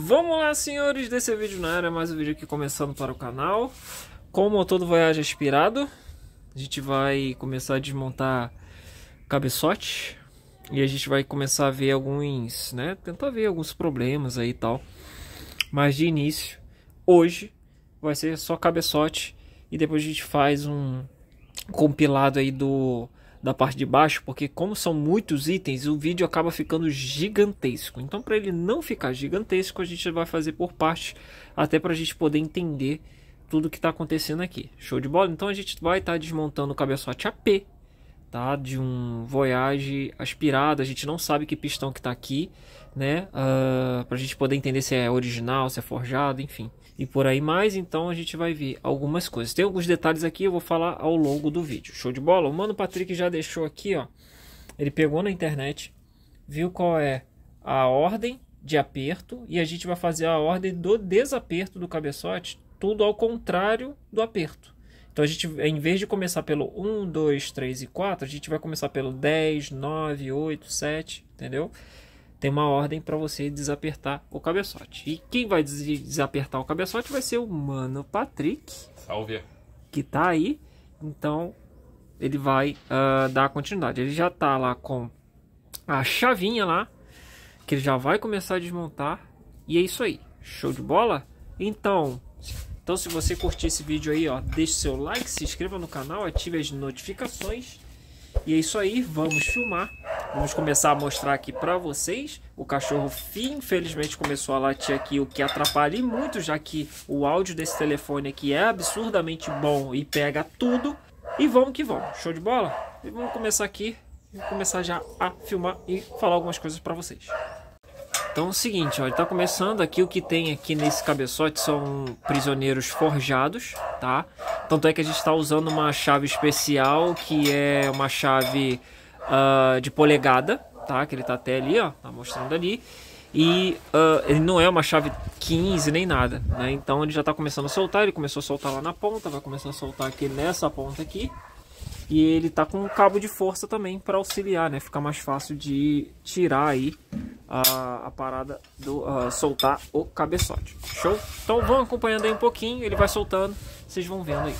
Vamos lá, senhores desse vídeo na área, mais um vídeo aqui começando para o canal Com o motor do Voyage aspirado A gente vai começar a desmontar cabeçote E a gente vai começar a ver alguns, né, tentar ver alguns problemas aí e tal Mas de início, hoje, vai ser só cabeçote E depois a gente faz um compilado aí do da parte de baixo, porque como são muitos itens, o vídeo acaba ficando gigantesco. Então, para ele não ficar gigantesco, a gente vai fazer por partes, até para a gente poder entender tudo que está acontecendo aqui. Show de bola? Então, a gente vai estar tá desmontando o cabeçote AP, tá? De um Voyage aspirado, a gente não sabe que pistão que está aqui, né? Uh, ah, para a gente poder entender se é original, se é forjado, enfim e por aí mais, então a gente vai ver algumas coisas. Tem alguns detalhes aqui, eu vou falar ao longo do vídeo. Show de bola? O Mano Patrick já deixou aqui, ó. Ele pegou na internet, viu qual é a ordem de aperto e a gente vai fazer a ordem do desaperto do cabeçote, tudo ao contrário do aperto. Então a gente, em vez de começar pelo 1, 2, 3 e 4, a gente vai começar pelo 10, 9, 8, 7, entendeu? tem uma ordem para você desapertar o cabeçote. E quem vai des desapertar o cabeçote vai ser o Mano Patrick. Salve! Que tá aí. Então ele vai uh, dar continuidade. Ele já tá lá com a chavinha lá, que ele já vai começar a desmontar. E é isso aí. Show de bola? Então, então se você curtir esse vídeo aí, ó, deixe seu like, se inscreva no canal, ative as notificações. E é isso aí, vamos filmar. Vamos começar a mostrar aqui para vocês. O cachorro infelizmente começou a latir aqui, o que atrapalha muito, já que o áudio desse telefone aqui é absurdamente bom e pega tudo. E vamos que vamos, show de bola? E vamos começar aqui, vamos começar já a filmar e falar algumas coisas para vocês. Então é o seguinte, ó, tá começando aqui o que tem aqui nesse cabeçote são prisioneiros forjados, tá? Tanto é que a gente está usando uma chave especial que é uma chave uh, de polegada, tá? Que ele tá até ali, ó, tá mostrando ali. E uh, ele não é uma chave 15 nem nada, né? Então ele já tá começando a soltar, ele começou a soltar lá na ponta, vai começar a soltar aqui nessa ponta aqui. E ele tá com um cabo de força também para auxiliar, né? Fica mais fácil de tirar aí a, a parada do uh, soltar o cabeçote. Show? Então vão acompanhando aí um pouquinho, ele vai soltando, vocês vão vendo aí.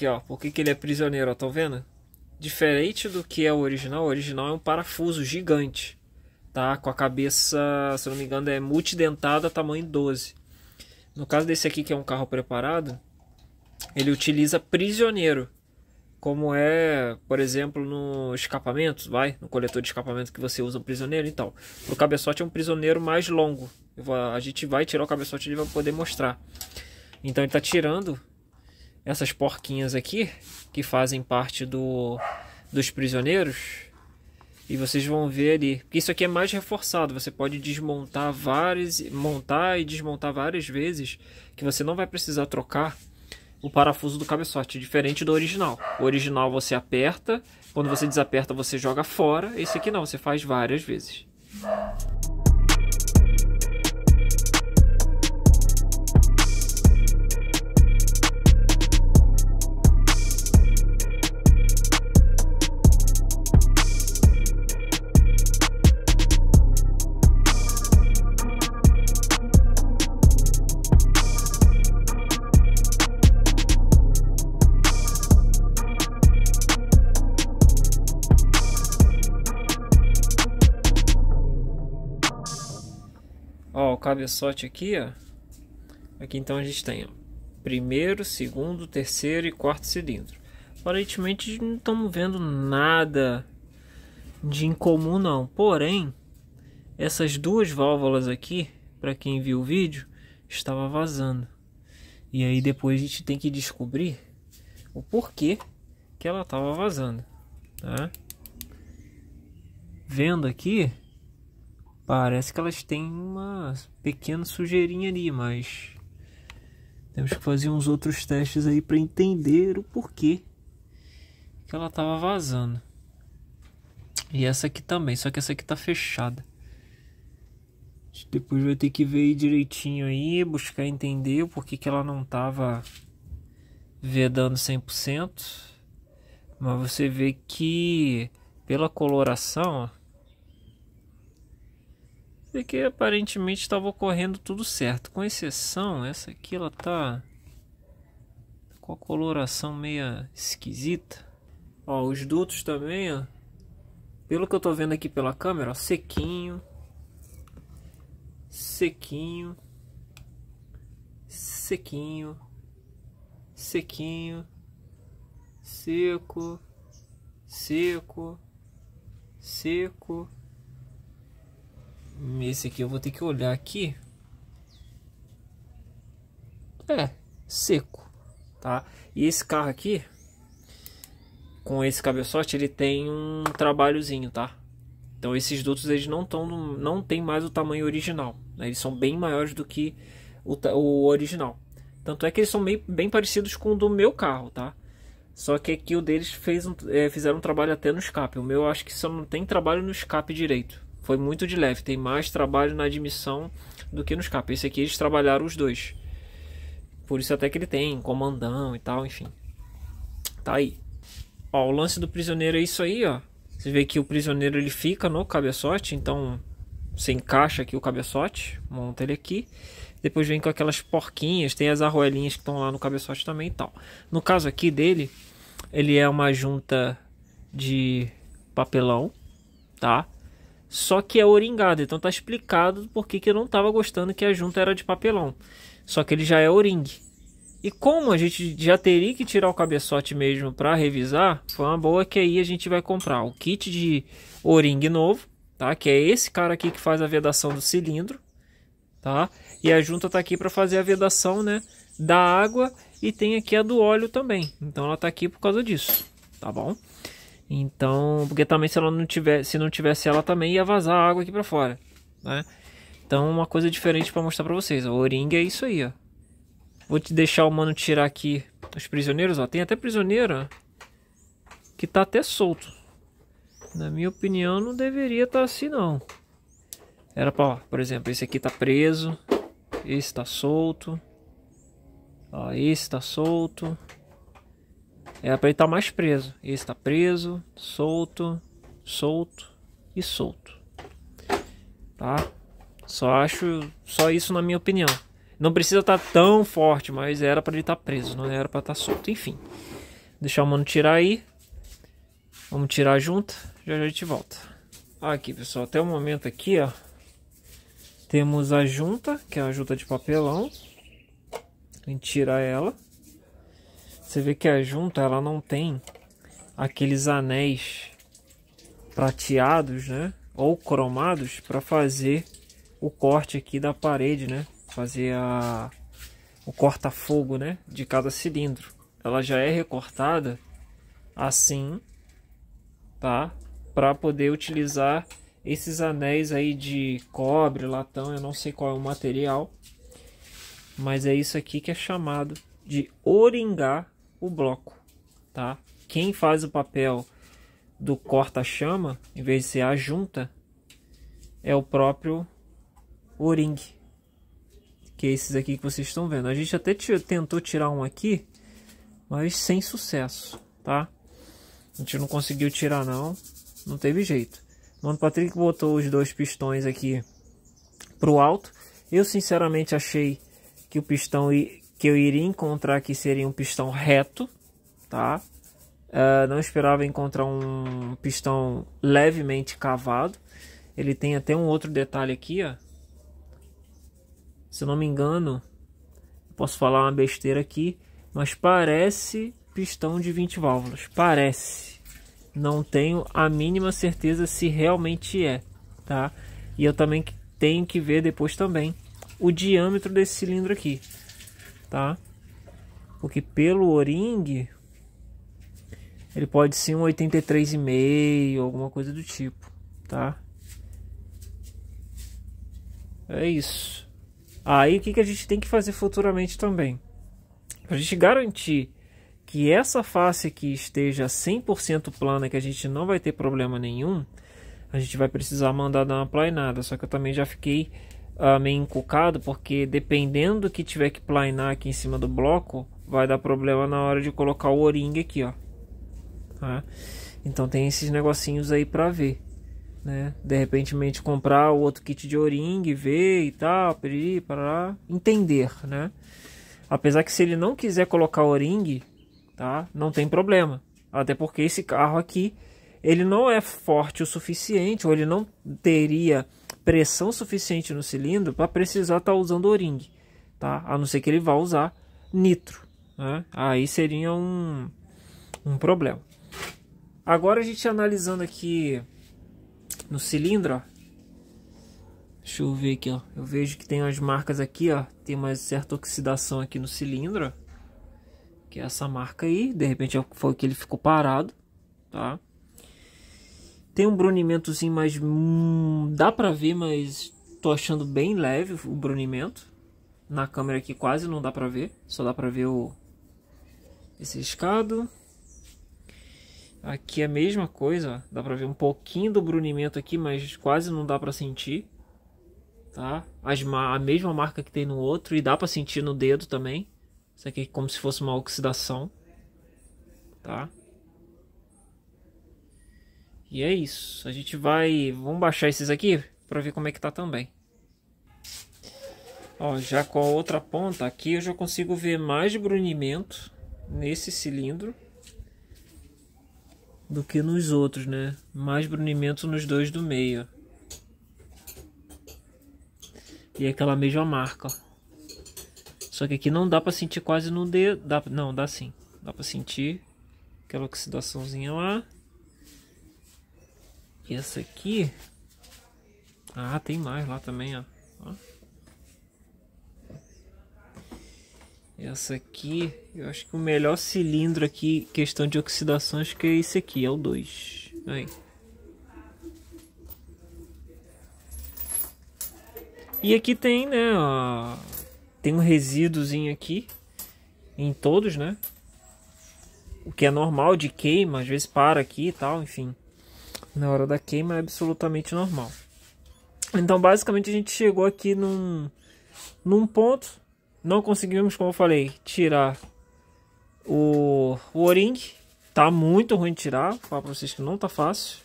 Aqui, ó. Por que, ele é prisioneiro, ó, Estão vendo? Diferente do que é o original, o original é um parafuso gigante, tá? Com a cabeça, se não me engano, é multidentada, tamanho 12. No caso desse aqui, que é um carro preparado, ele utiliza prisioneiro, como é, por exemplo, no escapamento, vai, no coletor de escapamento que você usa um prisioneiro, então. O cabeçote é um prisioneiro mais longo. Vou, a gente vai tirar o cabeçote e ele vai poder mostrar. Então ele está tirando essas porquinhas aqui que fazem parte do dos prisioneiros e vocês vão ver ali que isso aqui é mais reforçado você pode desmontar várias montar e desmontar várias vezes que você não vai precisar trocar o parafuso do cabeçote diferente do original o original você aperta quando você desaperta você joga fora esse aqui não você faz várias vezes Ó, o cabeçote aqui, ó. Aqui então a gente tem ó, primeiro, segundo, terceiro e quarto cilindro. Aparentemente não estamos vendo nada de incomum não. Porém, essas duas válvulas aqui, para quem viu o vídeo, estava vazando. E aí depois a gente tem que descobrir o porquê que ela estava vazando, tá? Vendo aqui, Parece que elas têm uma pequena sujeirinha ali, mas temos que fazer uns outros testes aí para entender o porquê que ela tava vazando. E essa aqui também, só que essa aqui tá fechada. Depois vai ter que ver aí direitinho aí, buscar entender o porquê que ela não tava vedando 100%. Mas você vê que pela coloração, ó, esse é aparentemente estava ocorrendo tudo certo, com exceção, essa aqui ela tá com a coloração meia esquisita. Ó, os dutos também, ó. Pelo que eu tô vendo aqui pela câmera, ó, sequinho. Sequinho. Sequinho. Sequinho. Seco. Seco. Seco. Esse aqui eu vou ter que olhar aqui. É, seco, tá? E esse carro aqui, com esse cabeçote, ele tem um trabalhozinho, tá? Então esses dutos eles não estão, não tem mais o tamanho original. Né? Eles são bem maiores do que o, o original. Tanto é que eles são bem parecidos com o do meu carro, tá? Só que aqui o deles fez um, é, fizeram um trabalho até no escape. O meu acho que só não tem trabalho no escape direito. Foi muito de leve. Tem mais trabalho na admissão do que no escape. Esse aqui eles trabalharam os dois. Por isso até que ele tem comandão e tal, enfim. Tá aí. Ó, o lance do prisioneiro é isso aí, ó. Você vê que o prisioneiro ele fica no cabeçote, então você encaixa aqui o cabeçote, monta ele aqui. Depois vem com aquelas porquinhas, tem as arruelinhas que estão lá no cabeçote também e tal. No caso aqui dele, ele é uma junta de papelão, tá? Só que é oringado, então tá explicado por que, que eu não tava gostando que a junta era de papelão. Só que ele já é oringue. E como a gente já teria que tirar o cabeçote mesmo para revisar, foi uma boa que aí a gente vai comprar o kit de oringue novo, tá? Que é esse cara aqui que faz a vedação do cilindro, tá? E a junta tá aqui para fazer a vedação, né, da água e tem aqui a do óleo também. Então ela tá aqui por causa disso, tá bom? Então, porque também se ela não tivesse, se não tivesse ela também ia vazar água aqui para fora, né? Então, uma coisa diferente para mostrar para vocês. O Oringa é isso aí, ó. Vou te deixar o mano tirar aqui os prisioneiros, ó. Tem até prisioneiro que tá até solto. Na minha opinião, não deveria estar tá assim não. Era para, por exemplo, esse aqui tá preso, esse tá solto. Ó, esse tá solto. Era para ele estar tá mais preso. Ele está preso, solto, solto e solto. Tá? Só acho, só isso na minha opinião. Não precisa estar tá tão forte, mas era para ele estar tá preso, não era para estar solto. Enfim, deixar o mano tirar aí. Vamos tirar junto, já já a gente volta. Aqui, pessoal, até o momento aqui, ó. Temos a junta, que é a junta de papelão. A gente tira ela. Você vê que a junta ela não tem aqueles anéis prateados, né? Ou cromados para fazer o corte aqui da parede, né? Fazer a o corta-fogo, né? De cada cilindro. Ela já é recortada assim, tá? Para poder utilizar esses anéis aí de cobre, latão, eu não sei qual é o material, mas é isso aqui que é chamado de oringar o bloco, tá? Quem faz o papel do corta-chama, em vez de ser a junta, é o próprio O-ring. Que é esses aqui que vocês estão vendo. A gente até tentou tirar um aqui, mas sem sucesso, tá? A gente não conseguiu tirar não, não teve jeito. Mano Patrick botou os dois pistões aqui pro alto. Eu sinceramente achei que o pistão que eu iria encontrar que seria um pistão reto, tá? Uh, não esperava encontrar um pistão levemente cavado. Ele tem até um outro detalhe aqui, ó. Se eu não me engano, posso falar uma besteira aqui, mas parece pistão de 20 válvulas. Parece. Não tenho a mínima certeza se realmente é, tá? E eu também tenho que ver depois também o diâmetro desse cilindro aqui tá? Porque pelo O-ring ele pode ser um 83,5, alguma coisa do tipo, tá? É isso. Aí o que, que a gente tem que fazer futuramente também? Para a gente garantir que essa face aqui esteja 100% plana, que a gente não vai ter problema nenhum, a gente vai precisar mandar dar uma planeada. Só que eu também já fiquei uh, meio encucado, porque dependendo do que tiver que planear aqui em cima do bloco, vai dar problema na hora de colocar o o-ring aqui, ó. Tá? Então tem esses negocinhos aí pra ver. Né? De repente mente comprar o outro kit de o-ring, ver e tal, piriri, entender, né? Apesar que se ele não quiser colocar o-ring, tá? Não tem problema. Até porque esse carro aqui, ele não é forte o suficiente, ou ele não teria pressão suficiente no cilindro para precisar estar tá usando O-ring, tá? A não ser que ele vá usar nitro, né? Aí seria um, um problema. Agora a gente analisando aqui no cilindro, ó. Deixa eu ver aqui, ó. Eu vejo que tem umas marcas aqui, ó. Tem uma certa oxidação aqui no cilindro, ó. Que é essa marca aí. De repente é foi que ele ficou parado, tá? Tem um brunimentozinho, mas hum, dá pra ver, mas tô achando bem leve o brunimento. Na câmera aqui quase não dá pra ver, só dá pra ver o esse escado Aqui é a mesma coisa, ó. dá pra ver um pouquinho do brunimento aqui, mas quase não dá pra sentir. Tá? As, a mesma marca que tem no outro e dá pra sentir no dedo também. Isso aqui é como se fosse uma oxidação. Tá? E é isso. A gente vai... Vamos baixar esses aqui para ver como é que tá também. Ó, já com a outra ponta aqui eu já consigo ver mais brunimento nesse cilindro do que nos outros, né? Mais brunimento nos dois do meio. E aquela mesma marca. Só que aqui não dá para sentir quase no dedo. Dá, não, dá sim. Dá para sentir aquela oxidaçãozinha lá essa aqui... Ah, tem mais lá também, ó. ó. Essa aqui, eu acho que o melhor cilindro aqui, questão de oxidação, acho que é esse aqui, é o 2. Aí. E aqui tem, né, ó, tem um resíduozinho aqui, em todos, né? O que é normal de queima, às vezes para aqui e tal, enfim na hora da queima é absolutamente normal. Então, basicamente, a gente chegou aqui num, num ponto. Não conseguimos, como eu falei, tirar o, o O-ring. Tá muito ruim tirar, vou falar pra vocês que não tá fácil.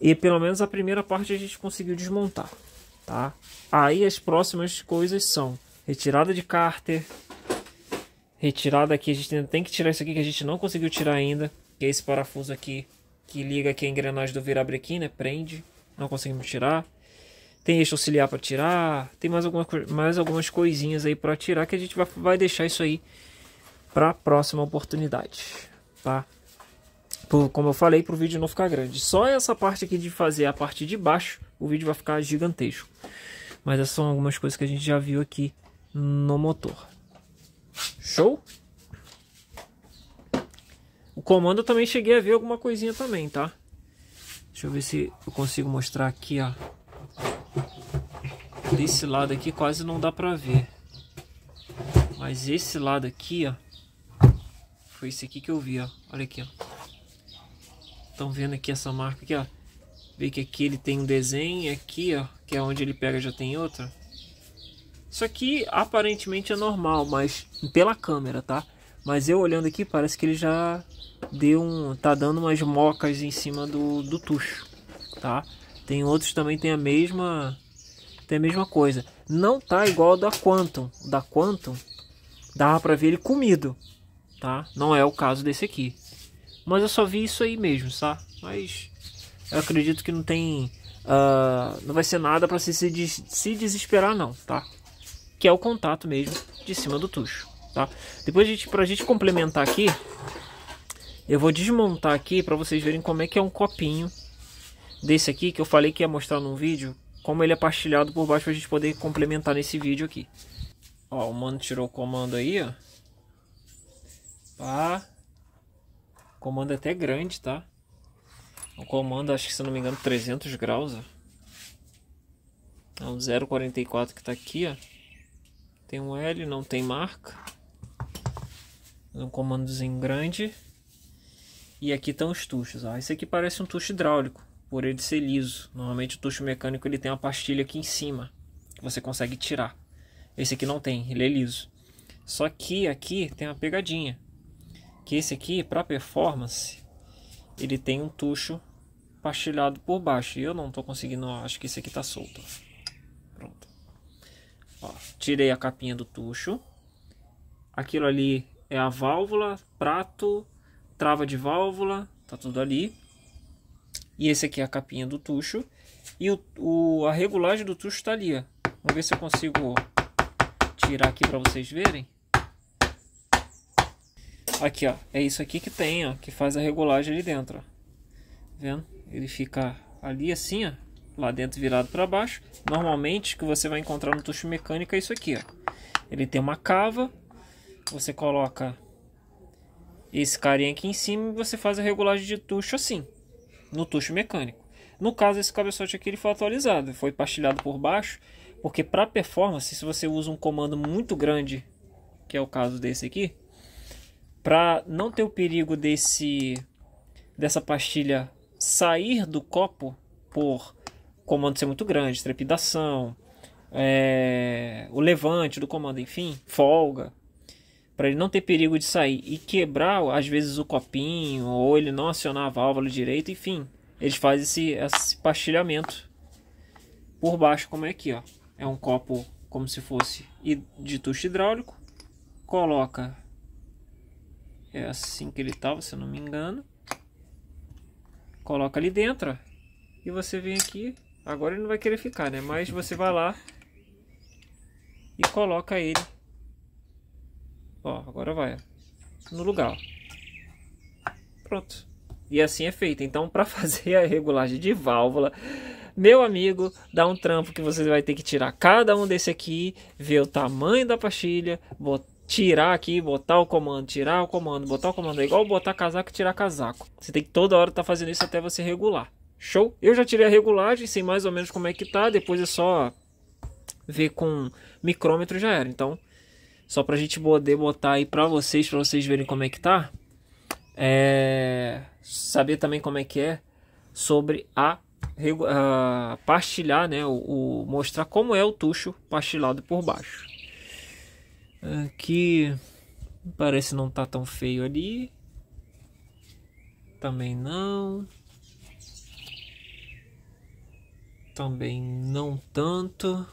E pelo menos a primeira parte a gente conseguiu desmontar, tá? Aí as próximas coisas são retirada de cárter, retirada aqui, a gente tem que tirar isso aqui que a gente não conseguiu tirar ainda, que é esse parafuso aqui que liga aqui a engrenagem do virabrequim, né? Prende, não conseguimos tirar. Tem eixo auxiliar para tirar, tem mais, alguma, mais algumas coisinhas aí para tirar que a gente vai, vai deixar isso aí para a próxima oportunidade, tá? Por, como eu falei, para o vídeo não ficar grande. Só essa parte aqui de fazer a parte de baixo, o vídeo vai ficar gigantesco. Mas essas são algumas coisas que a gente já viu aqui no motor. Show? comando eu também cheguei a ver alguma coisinha também, tá? Deixa eu ver se eu consigo mostrar aqui, ó. Desse lado aqui quase não dá pra ver. Mas esse lado aqui, ó. Foi esse aqui que eu vi, ó. Olha aqui, ó. Estão vendo aqui essa marca aqui, ó. Vê que aqui ele tem um desenho e aqui, ó. Que é onde ele pega já tem outra. Isso aqui aparentemente é normal, mas pela câmera, tá? Mas eu olhando aqui, parece que ele já deu um, tá dando umas mocas em cima do, do tucho, tá? Tem outros também tem a mesma tem a mesma coisa. Não tá igual da Quantum. Da Quantum dava para ver ele comido, tá? Não é o caso desse aqui. Mas eu só vi isso aí mesmo, tá? Mas eu acredito que não tem uh, não vai ser nada para se, se, des se desesperar não, tá? Que é o contato mesmo de cima do tucho tá? Depois, a gente, pra gente complementar aqui, eu vou desmontar aqui para vocês verem como é que é um copinho desse aqui, que eu falei que ia mostrar num vídeo, como ele é partilhado por baixo pra gente poder complementar nesse vídeo aqui. Ó, o mano tirou o comando aí, ó. Pá. Comando é até grande, tá? O comando, acho que se não me engano, 300 graus, ó. É um 0,44 que tá aqui, ó. Tem um L, não tem marca um comandozinho grande. E aqui estão os tuchos. Ó. Esse aqui parece um tucho hidráulico, por ele ser liso. Normalmente o tucho mecânico ele tem uma pastilha aqui em cima, que você consegue tirar. Esse aqui não tem, ele é liso. Só que aqui tem uma pegadinha. Que esse aqui, para performance, ele tem um tucho pastilhado por baixo. E eu não estou conseguindo, ó, acho que esse aqui está solto. Pronto. Ó, tirei a capinha do tucho. Aquilo ali é a válvula, prato, trava de válvula, tá tudo ali. E esse aqui é a capinha do tucho. E o, o a regulagem do tucho está ali, ó. Vamos ver se eu consigo tirar aqui para vocês verem. Aqui, ó. É isso aqui que tem, ó. Que faz a regulagem ali dentro, ó. Tá vendo? Ele fica ali assim, ó. Lá dentro virado para baixo. Normalmente, que você vai encontrar no tucho mecânico é isso aqui, ó. Ele tem uma cava você coloca esse carinha aqui em cima e você faz a regulagem de tucho assim, no tucho mecânico. No caso, esse cabeçote aqui ele foi atualizado, foi pastilhado por baixo, porque para performance, se você usa um comando muito grande, que é o caso desse aqui, para não ter o perigo desse dessa pastilha sair do copo por comando ser muito grande, trepidação, é, o levante do comando, enfim, folga, para ele não ter perigo de sair e quebrar às vezes o copinho ou ele não acionar a válvula direito, enfim, eles fazem esse, esse pastilhamento por baixo como é aqui, ó. É um copo como se fosse de tucho hidráulico, coloca é assim que ele estava, se eu não me engano, coloca ali dentro ó. e você vem aqui. Agora ele não vai querer ficar, né? Mas você vai lá e coloca ele Ó, agora vai. No lugar. Pronto. E assim é feito. Então, para fazer a regulagem de válvula, meu amigo, dá um trampo que você vai ter que tirar cada um desse aqui, ver o tamanho da pastilha, botar tirar aqui, botar o comando, tirar o comando, botar o comando. É igual botar casaco e tirar casaco. Você tem que toda hora estar tá fazendo isso até você regular. Show? Eu já tirei a regulagem, sei mais ou menos como é que tá. Depois é só ver com micrômetro já era. Então, só pra gente poder botar aí pra vocês, pra vocês verem como é que tá. É, saber também como é que é sobre a, a pastilhar, né? O, o, mostrar como é o tucho pastilado por baixo. Aqui parece não tá tão feio ali. Também não. Também não tanto.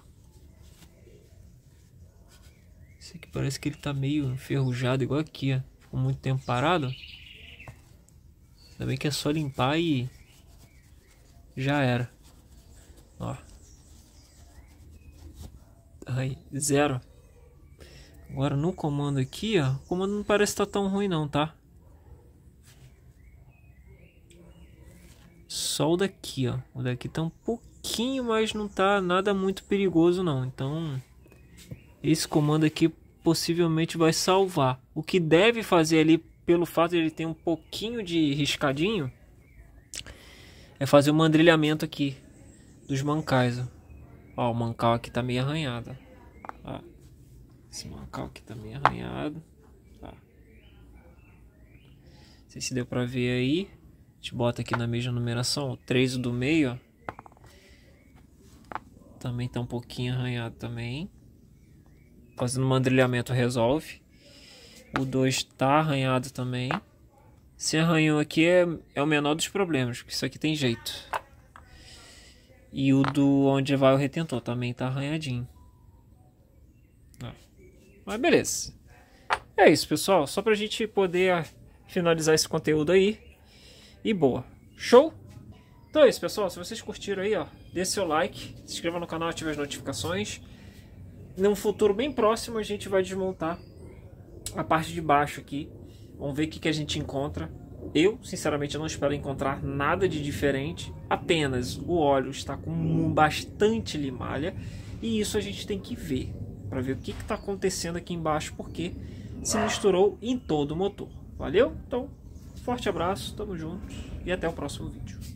Parece que ele tá meio enferrujado, igual aqui, ó. Ficou muito tempo parado. Ainda bem que é só limpar e... Já era. Ó. Aí, zero. Agora no comando aqui, ó. O comando não parece estar tá tão ruim não, tá? Só o daqui, ó. O daqui tá um pouquinho, mas não tá nada muito perigoso não. Então, esse comando aqui possivelmente vai salvar. O que deve fazer ali, pelo fato de ele ter um pouquinho de riscadinho, é fazer o um mandrilhamento aqui dos mancais. Ó, o mancal aqui tá meio arranhado. Ó. Esse mancal aqui tá meio arranhado. Não sei se deu pra ver aí. A gente bota aqui na mesma numeração. O 3 do meio, ó. Também tá um pouquinho arranhado também fazendo mandrilhamento resolve. O 2 está arranhado também. Se arranhou aqui é, é o menor dos problemas, porque isso aqui tem jeito. E o do onde vai o retentor também está arranhadinho. Ah, mas beleza. É isso, pessoal. Só para a gente poder ah, finalizar esse conteúdo aí. E boa. Show? Então é isso, pessoal. Se vocês curtiram aí, ó, dê seu like, se inscreva no canal, ative as notificações num futuro bem próximo a gente vai desmontar a parte de baixo aqui. Vamos ver o que, que a gente encontra. Eu, sinceramente, não espero encontrar nada de diferente. Apenas o óleo está com bastante limalha. E isso a gente tem que ver. Para ver o que está acontecendo aqui embaixo. Porque se misturou em todo o motor. Valeu? Então, forte abraço. Tamo junto. E até o próximo vídeo.